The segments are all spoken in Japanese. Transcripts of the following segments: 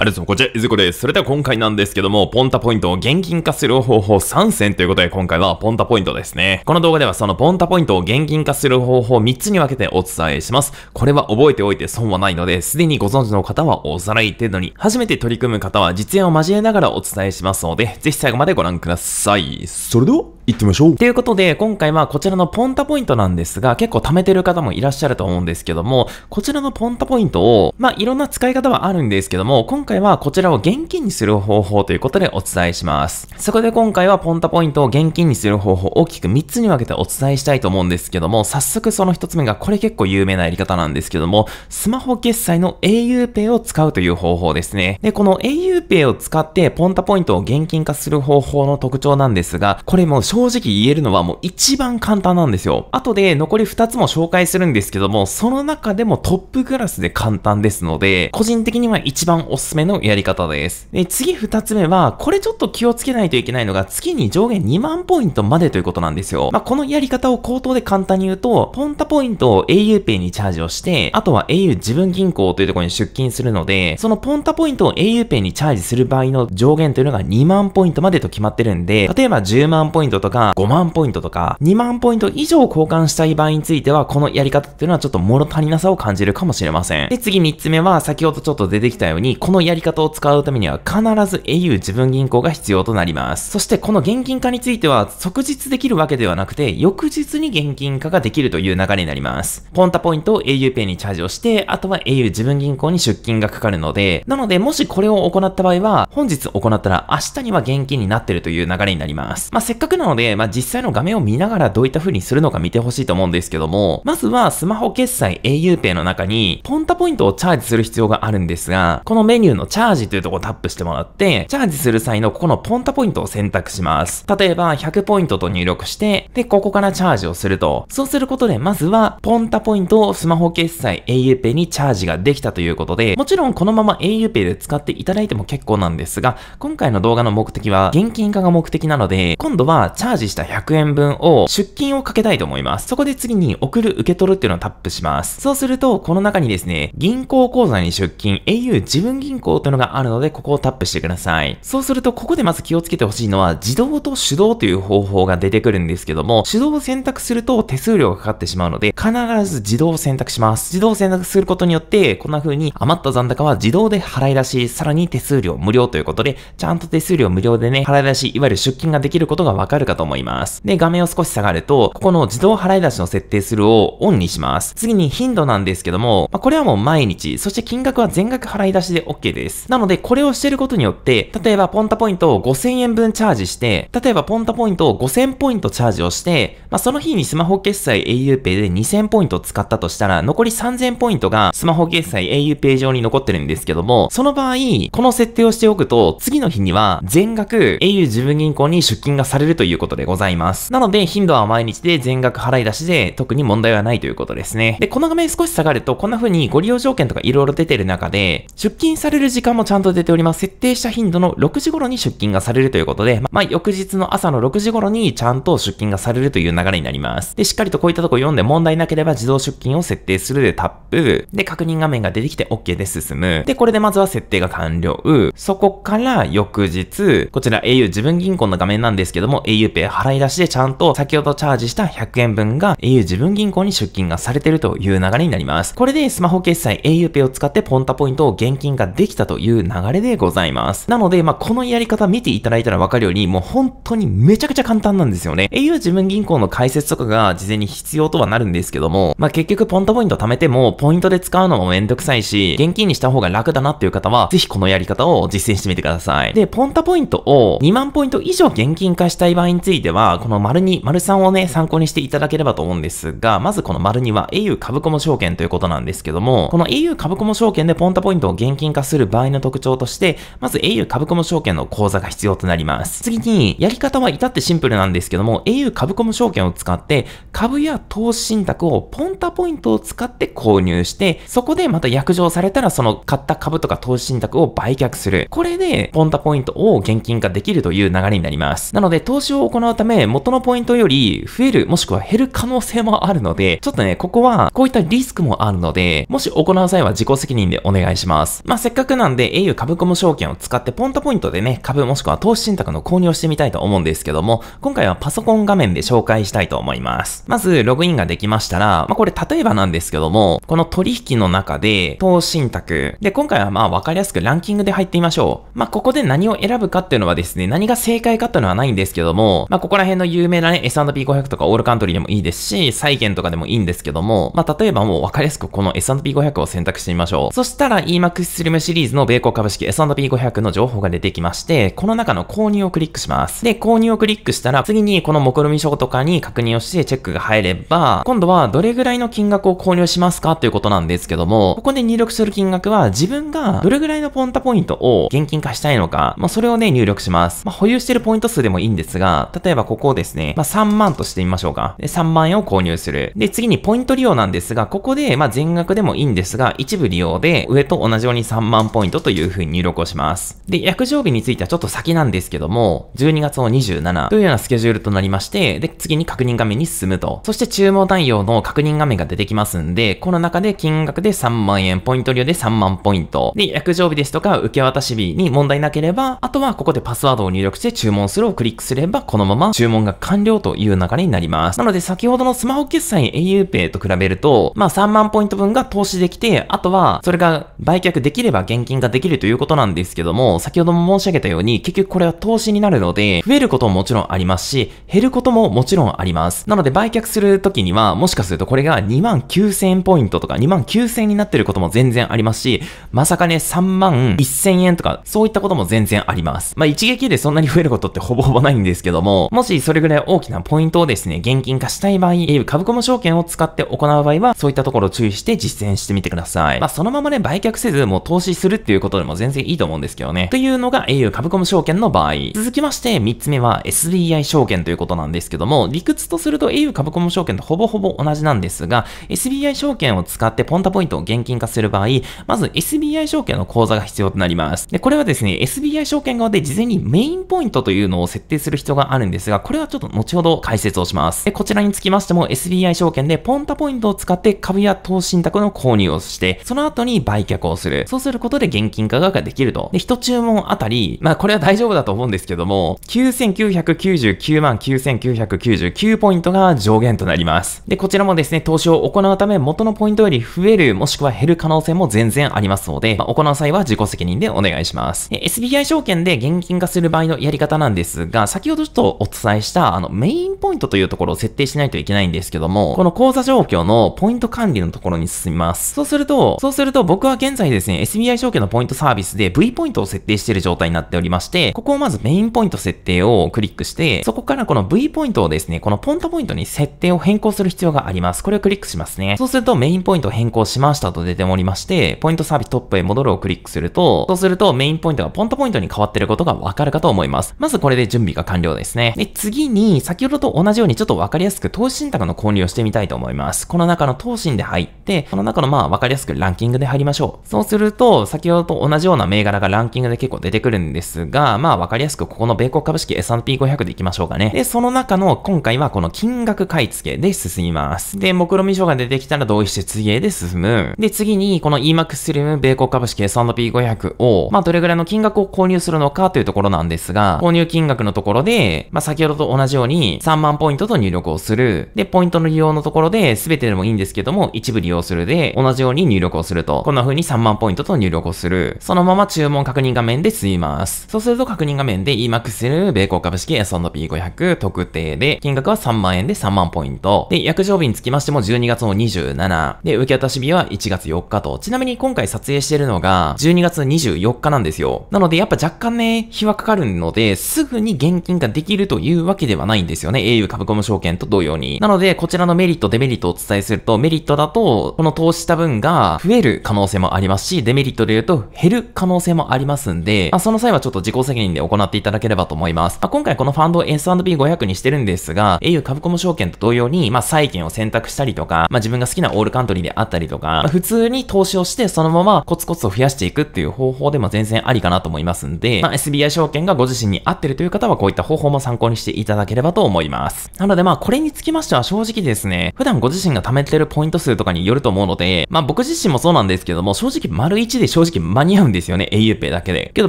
ありがとうございます。こちら、いずこです。それでは今回なんですけども、ポンタポイントを現金化する方法3選ということで、今回はポンタポイントですね。この動画ではそのポンタポイントを現金化する方法3つに分けてお伝えします。これは覚えておいて損はないので、すでにご存知の方はおさらい程度に、初めて取り組む方は実演を交えながらお伝えしますので、ぜひ最後までご覧ください。それでは行ってみましょう。ということで、今回はこちらのポンタポイントなんですが、結構貯めてる方もいらっしゃると思うんですけども、こちらのポンタポイントを、まあ、いろんな使い方はあるんですけども、今回はこちらを現金にする方法ということでお伝えします。そこで今回はポンタポイントを現金にする方法、大きく3つに分けてお伝えしたいと思うんですけども、早速その1つ目が、これ結構有名なやり方なんですけども、スマホ決済の auPay を使うという方法ですね。で、この auPay を使ってポンタポイントを現金化する方法の特徴なんですが、これも正直言えるのはもう一番簡単なんですよ。後で残り2つも紹介するんですけども、その中でもトップクラスで簡単ですので、個人的には一番おすすめのやり方です。で、次2つ目は、これちょっと気をつけないといけないのが、月に上限2万ポイントまでということなんですよ。まあ、このやり方を口頭で簡単に言うと、ポンタポイントを auPay にチャージをして、あとは au 自分銀行というところに出金するので、そのポンタポイントを auPay にチャージする場合の上限というのが2万ポイントまでと決まってるんで、例えば10万ポイントととか、5万ポイントとか、2万ポイント以上交換したい場合については、このやり方っていうのはちょっと物足りなさを感じるかもしれません。で、次3つ目は、先ほどちょっと出てきたように、このやり方を使うためには必ず au 自分銀行が必要となります。そして、この現金化については、即日できるわけではなくて、翌日に現金化ができるという流れになります。ポンタポイントを auPay にチャージをして、あとは au 自分銀行に出金がかかるので、なので、もしこれを行った場合は、本日行ったら明日には現金になってるという流れになります。まあ、せっかくなので、で、まあ、実際の画面を見ながらどういった風にするのか見てほしいと思うんですけども、まずはスマホ決済 auPay の中に、ポンタポイントをチャージする必要があるんですが、このメニューのチャージというとこをタップしてもらって、チャージする際のここのポンタポイントを選択します。例えば、100ポイントと入力して、で、ここからチャージをすると。そうすることで、まずは、ポンタポイントをスマホ決済 auPay にチャージができたということで、もちろんこのまま auPay で使っていただいても結構なんですが、今回の動画の目的は現金化が目的なので、今度はチャージした100円分を出金をかけたいと思います。そこで次に送る、受け取るっていうのをタップします。そうすると、この中にですね、銀行口座に出金、au 自分銀行というのがあるので、ここをタップしてください。そうすると、ここでまず気をつけてほしいのは、自動と手動という方法が出てくるんですけども、手動を選択すると手数料がかかってしまうので、必ず自動を選択します。自動を選択することによって、こんな風に余った残高は自動で払い出し、さらに手数料無料ということで、ちゃんと手数料無料でね、払い出し、いわゆる出金ができることがわかるかと思います。で、画面を少し下がると、ここの自動払い出しの設定するをオンにします。次に頻度なんですけども、まあ、これはもう毎日、そして金額は全額払い出しで OK です。なので、これをしてることによって、例えばポンタポイントを5000円分チャージして、例えばポンタポイントを5000ポイントチャージをして、まあ、その日にスマホ決済 auPay で2000ポイント使ったとしたら、残り3000ポイントがスマホ決済 auPay 上に残ってるんですけども、その場合、この設定をしておくと、次の日には全額 au 自分銀行に出金がされるというということでございます。なので、頻度は毎日で全額払い出しで、特に問題はないということですね。で、この画面少し下がると、こんな風にご利用条件とか色々出てる中で、出勤される時間もちゃんと出ております。設定した頻度の6時頃に出勤がされるということで、まあ、翌日の朝の6時頃にちゃんと出勤がされるという流れになります。で、しっかりとこういったとこ読んで問題なければ自動出勤を設定するでタップ、で、確認画面が出てきて OK で進む。で、これでまずは設定が完了。そこから翌日、こちら au 自分銀行の画面なんですけども、au u p a y 払い出しでちゃんと先ほどチャージした100円分が au 自分銀行に出金がされてるという流れになります。これでスマホ決済 au p a y を使ってポンタポイントを現金化できたという流れでございます。なので、まあ、このやり方見ていただいたらわかるように、もう本当にめちゃくちゃ簡単なんですよね。au 自分銀行の解説とかが事前に必要とはなるんですけども、まあ、結局ポンタポイント貯めても、ポイントで使うのもめんどくさいし、現金にした方が楽だなっていう方は、ぜひこのやり方を実践してみてください。で、ポンタポイントを2万ポイント以上現金化したい場合については、この丸2、丸3をね、参考にしていただければと思うんですが、まずこの丸2は au 株コモ証券ということなんですけども、この au 株コモ証券でポンタポイントを現金化する場合の特徴として、まず au 株コモ証券の口座が必要となります。次に、やり方は至ってシンプルなんですけども、au 株コム証券を使って、株や投資信託をポンタポイントを使って購入して、そこでまた約定されたら、その買った株とか投資信託を売却する。これで、ポンタポイントを現金化できるという流れになります。なので、投資を行うため、元のポイントより増える、もしくは減る可能性もあるので、ちょっとね、ここは、こういったリスクもあるので、もし行う際は自己責任でお願いします。まあ、せっかくなんで、au 株コム証券を使って、ポンタポイントでね、株もしくは投資信託の購入をしてみたいと思うんですけども、今回はパソコン画面で紹介したいと思います。まず、ログインができましたら、まあ、これ例えばなんですけども、この取引の中で、投資信託。で、今回はまあ、わかりやすくランキングで入ってみましょう。まあ、ここで何を選ぶかっていうのはですね、何が正解かっていうのはないんですけども、まあ、ここら辺の有名なね、S&P500 とかオールカントリーでもいいですし、債券とかでもいいんですけども、まあ、例えばもう分かりやすくこの S&P500 を選択してみましょう。そしたら EMAX スリムシリーズの米国株式 S&P500 の情報が出てきまして、この中の購入をクリックします。で、購入をクリックしたら、次にこの目論見書とかに確認をしてチェックが入れば、今度はどれぐらいの金額を購入しますかということなんですけども、ここで入力する金額は自分がどれぐらいのポンタポイントを現金化したいのか、まあ、それをね、入力します。まあ、保有してるポイント数でもいいんですが、例えばここをですね、まあ、3万としてみましょうか。で、3万円を購入する。で、次にポイント利用なんですが、ここで、まあ、全額でもいいんですが、一部利用で、上と同じように3万ポイントという風に入力をします。で、約定日についてはちょっと先なんですけども、12月の27というようなスケジュールとなりまして、で、次に確認画面に進むと。そして注文対応の確認画面が出てきますんで、この中で金額で3万円、ポイント利用で3万ポイント。で、約定日ですとか受け渡し日に問題なければ、あとはここでパスワードを入力して注文するをクリックすれば、このまま注文が完了という流れになります。なので先ほどのスマホ決済 auPay と比べると、まあ3万ポイント分が投資できて、あとはそれが売却できれば現金化できるということなんですけども、先ほども申し上げたように結局これは投資になるので、増えることももちろんありますし、減ることももちろんあります。なので売却するときには、もしかするとこれが2万9000ポイントとか2万9000になってることも全然ありますし、まさかね3万1000円とか、そういったことも全然あります。まあ一撃でそんなに増えることってほぼほぼないんですけど、ども、もしそれぐらい大きなポイントをですね、現金化したい場合、株コム証券を使って行う場合は、そういったところを注意して実践してみてください。まあ、そのままね、売却せず、もう投資するっていうことでも全然いいと思うんですけどね。というのが au 株コム証券の場合。続きまして、3つ目は SBI 証券ということなんですけども、理屈とすると au 株コム証券とほぼほぼ同じなんですが、SBI 証券を使ってポンタポイントを現金化する場合、まず SBI 証券の口座が必要となります。で、これはですね、SBI 証券側で事前にメインポイントというのを設定する必要があるんですが、これはちょっと後ほど解説をします。でこちらにつきましても SBI 証券でポンタポイントを使って株や投資信託の購入をして、その後に売却をする。そうすることで現金化ができると。で、1注文あたり、まあこれは大丈夫だと思うんですけども、9999万9999ポイントが上限となります。で、こちらもですね、投資を行うため元のポイントより増えるもしくは減る可能性も全然ありますので、まあ、行う際は自己責任でお願いします。SBI 証券で現金化する場合のやり方なんですが、先ほどちょっととお伝えした、あの、メインポイントというところを設定しないといけないんですけども、この口座状況のポイント管理のところに進みます。そうすると、そうすると僕は現在ですね、SBI 証券のポイントサービスで V ポイントを設定している状態になっておりまして、ここをまずメインポイント設定をクリックして、そこからこの V ポイントをですね、このポントポイントに設定を変更する必要があります。これをクリックしますね。そうするとメインポイントを変更しましたと出ておりまして、ポイントサービストップへ戻るをクリックすると、そうするとメインポイントがポントポイントに変わってることがわかるかと思います。まずこれで準備が完了です。ですね。で、次に、先ほどと同じようにちょっとわかりやすく投資信託の購入をしてみたいと思います。この中の投信で入って、この中のまあわかりやすくランキングで入りましょう。そうすると、先ほどと同じような銘柄がランキングで結構出てくるんですが、まあわかりやすくここの米国株式 S&P500 でいきましょうかね。で、その中の今回はこの金額買い付けで進みます。で、目論見書が出てきたら同意して次へで進む。で、次にこの EMAX l リム米国株式 S&P500 を、まあどれぐらいの金額を購入するのかというところなんですが、購入金額のところで、まあ、先ほどと同じように3万ポイントと入力をする。で、ポイントの利用のところで全てでもいいんですけども、一部利用するで、同じように入力をすると。こんな風に3万ポイントと入力をする。そのまま注文確認画面で吸います。そうすると確認画面で EMAX 米国株式 S&P500 特定で、金額は3万円で3万ポイント。で、約定日につきましても12月の27。で、受け渡し日は1月4日と。ちなみに今回撮影してるのが12月24日なんですよ。なのでやっぱ若干ね、日はかかるので、すぐに現金ができきるというわけではないんですよね。au 株コム証券と同様に。なので、こちらのメリット、デメリットをお伝えすると、メリットだと、この投資した分が増える可能性もありますし、デメリットで言うと減る可能性もありますんで、まあ、その際はちょっと自己責任で行っていただければと思います。まあ、今回このファンドを S&P500 にしてるんですが、au 株コム証券と同様に、まあ、債券を選択したりとか、まあ、自分が好きなオールカントリーであったりとか、まあ、普通に投資をしてそのままコツコツを増やしていくっていう方法でも全然ありかなと思いますんで、まあ、SBI 証券がご自身に合ってるという方はこういった方法もも参考にしていただければと思います。なのでまあこれにつきましては正直ですね、普段ご自身が貯めてるポイント数とかによると思うので、まあ僕自身もそうなんですけども、正直丸1で正直間に合うんですよね、auPay だけで。けど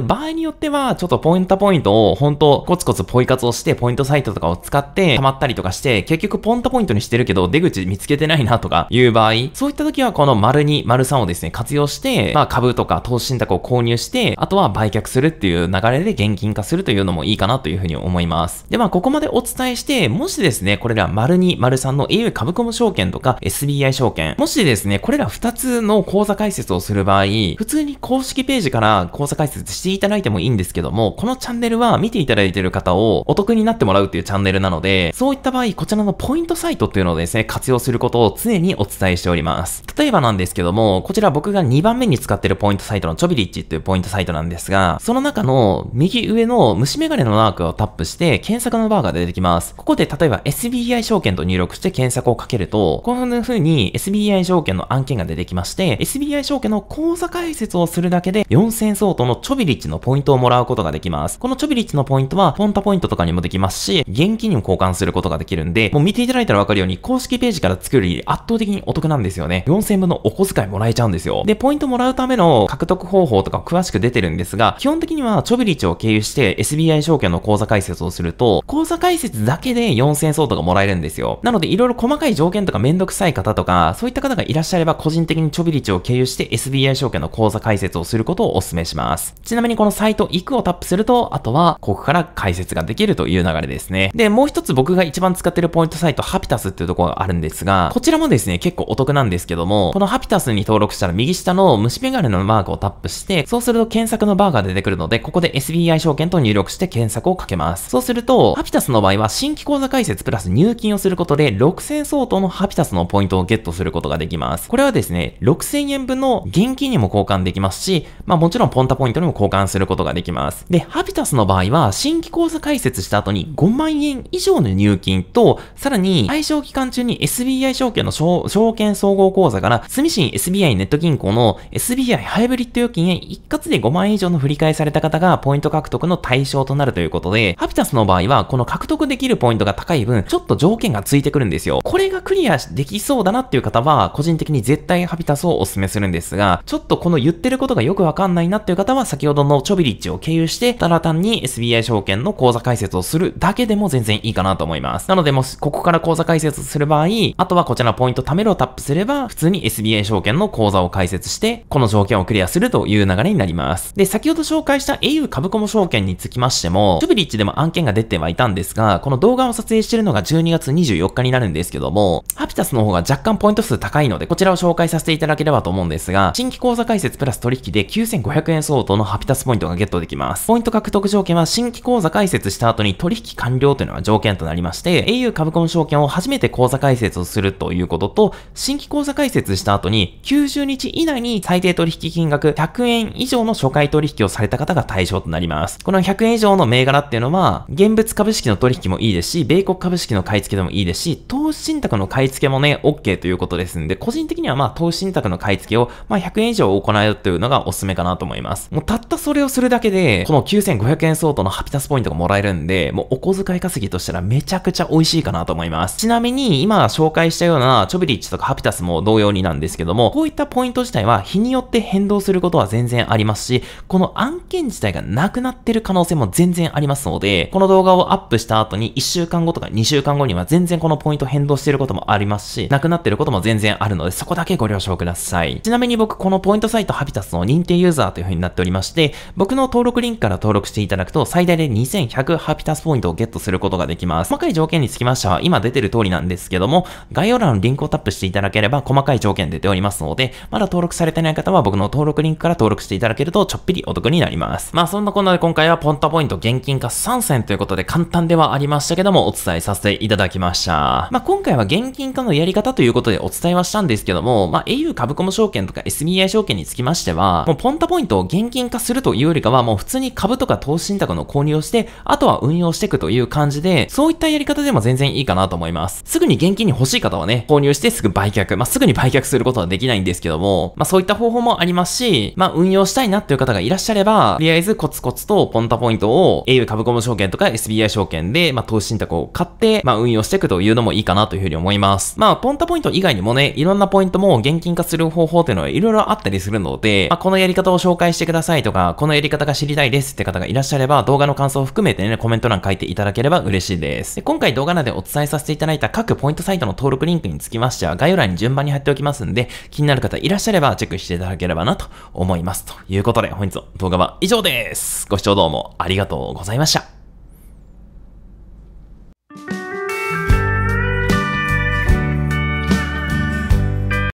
場合によっては、ちょっとポイントポイントを本当コツコツポイ活をして、ポイントサイトとかを使って貯まったりとかして、結局ポンタポイントにしてるけど出口見つけてないなとかいう場合、そういった時はこの丸2、丸3をですね、活用して、まあ株とか投資信託を購入して、あとは売却するっていう流れで現金化するというのもいいかなというふうに思います。ます。で、まあ、ここまでお伝えして、もしですね、これら丸2、丸3の au 株コム証券とか SBI 証券、もしですね、これら2つの口座開設をする場合、普通に公式ページから口座開設していただいてもいいんですけども、このチャンネルは見ていただいている方をお得になってもらうっていうチャンネルなので、そういった場合、こちらのポイントサイトっていうのをですね、活用することを常にお伝えしております。例えばなんですけども、こちら僕が2番目に使ってるポイントサイトのチョビリッチっていうポイントサイトなんですが、その中の右上の虫眼鏡のマークをタップしてして検索のバーが出てきます。ここで例えば SBI 証券と入力して検索をかけると、こんな風に SBI 証券の案件が出てきまして、SBI 証券の口座開設をするだけで4000相当のチョビリッチのポイントをもらうことができます。このチョビリッチのポイントは、ポンタポイントとかにもできますし、現金にも交換することができるんで、もう見ていただいたらわかるように、公式ページから作るより圧倒的にお得なんですよね。4000分のお小遣いもらえちゃうんですよ。で、ポイントもらうための獲得方法とか詳しく出てるんですが、基本的にはチョビリッチを経由して SBI 証券の口座開設ををすると、口座開設だけで4000相当がもらえるんですよ。なので、いろいろ細かい条件とかめんどくさい方とか、そういった方がいらっしゃれば、個人的にちょびりちを経由して SBI 証券の口座開設をすることをお勧めします。ちなみにこのサイト、行くをタップすると、あとは、ここから解説ができるという流れですね。で、もう一つ僕が一番使ってるポイントサイト、ハピタスっていうところがあるんですが、こちらもですね、結構お得なんですけども、このハピタスに登録したら右下の虫眼鏡のマークをタップして、そうすると検索のバーが出てくるので、ここで SBI 証券と入力して検索をかけます。そうすると、ハピタスの場合は新規口座開設プラス入金をすることで、6000相当のハピタスのポイントをゲットすることができます。これはですね、6000円分の現金にも交換できますし、まあもちろんポンタポイントにも交換することができます。で、ハピタスの場合は、新規口座開設した後に5万円以上の入金と、さらに、対象期間中に SBI 証券の証券総合口座から、住信 SBI ネット銀行の SBI ハイブリッド預金へ一括で5万円以上の振り替された方がポイント獲得の対象となるということで、ハピタススの場合は、この獲得できるポイントが高い分、ちょっと条件がついてくるんですよ。これがクリアできそうだなっていう方は、個人的に絶対ハビタスをお勧めするんですが、ちょっとこの言ってることがよくわかんないなっていう方は、先ほどのチョビリッチを経由して、ただ単に SBI 証券の口座開設をするだけでも全然いいかなと思います。なので、もしここから口座開設する場合、あとはこちらのポイント貯めるをタップすれば、普通に SBI 証券の口座を開設して、この条件をクリアするという流れになります。で、先ほど紹介した au 株コモ証券につきましても、チョビリッチでも案件件が出てはいたんですが、この動画を撮影してるのが12月24日になるんですけども、ハピタスの方が若干ポイント数高いので、こちらを紹介させていただければと思うんですが、新規口座開設プラス取引で9500円相当のハピタスポイントがゲットできます。ポイント獲得条件は新規口座開設した後に取引完了というのが条件となりまして、au 株コン証券を初めて口座開設をするということと、新規口座開設した後に90日以内に最低取引金額100円以上の初回取引をされた方が対象となります。この100円以上の銘柄っていうのは、現物株式の取引もいいですし、米国株式の買い付けでもいいですし、投資信託の買い付けもね、OK ということですんで、個人的にはまあ投資信託の買い付けを、まあ100円以上行うというのがおすすめかなと思います。もうたったそれをするだけで、この9500円相当のハピタスポイントがもらえるんで、もうお小遣い稼ぎとしたらめちゃくちゃ美味しいかなと思います。ちなみに、今紹介したようなチョビリッチとかハピタスも同様になんですけども、こういったポイント自体は日によって変動することは全然ありますし、この案件自体がなくなってる可能性も全然ありますので、ここの動画をアップした後に1週間後とか2週間後には全然このポイント変動してることもありますし、なくなってることも全然あるので、そこだけご了承ください。ちなみに僕、このポイントサイトハビタスの認定ユーザーという風になっておりまして、僕の登録リンクから登録していただくと、最大で2100ハビタスポイントをゲットすることができます。細かい条件につきましては、今出てる通りなんですけども、概要欄のリンクをタップしていただければ、細かい条件出ておりますので、まだ登録されてない方は僕の登録リンクから登録していただけると、ちょっぴりお得になります。まあそんなこんなで今回はポンタポイント現金化3選ということで簡単ではありましたけどもお伝えさせていただきました。まあ、今回は現金化のやり方ということでお伝えはしたんですけども、まあ、au 株コム証券とか SBI 証券につきましては、もうポンタポイントを現金化するというよりかはもう普通に株とか投資信託の購入をして、あとは運用していくという感じで、そういったやり方でも全然いいかなと思います。すぐに現金に欲しい方はね、購入してすぐ売却、まあ、すぐに売却することはできないんですけども、まあ、そういった方法もありますし、まあ、運用したいなっていう方がいらっしゃれば、とりあえずコツコツとポンタポイントを au 株コム証券とか SBI 証券で、まあ、投資信託を買って、まあ、運用していくというのもいいかなというふうに思います。まあ、ポンタポイント以外にもね、いろんなポイントも現金化する方法っていうのはいろいろあったりするので、まあ、このやり方を紹介してくださいとか、このやり方が知りたいですって方がいらっしゃれば、動画の感想を含めてね、コメント欄書いていただければ嬉しいです。で今回動画内でお伝えさせていただいた各ポイントサイトの登録リンクにつきましては、概要欄に順番に貼っておきますんで、気になる方いらっしゃればチェックしていただければなと思います。ということで、本日の動画は以上です。ご視聴どうもありがとうございました。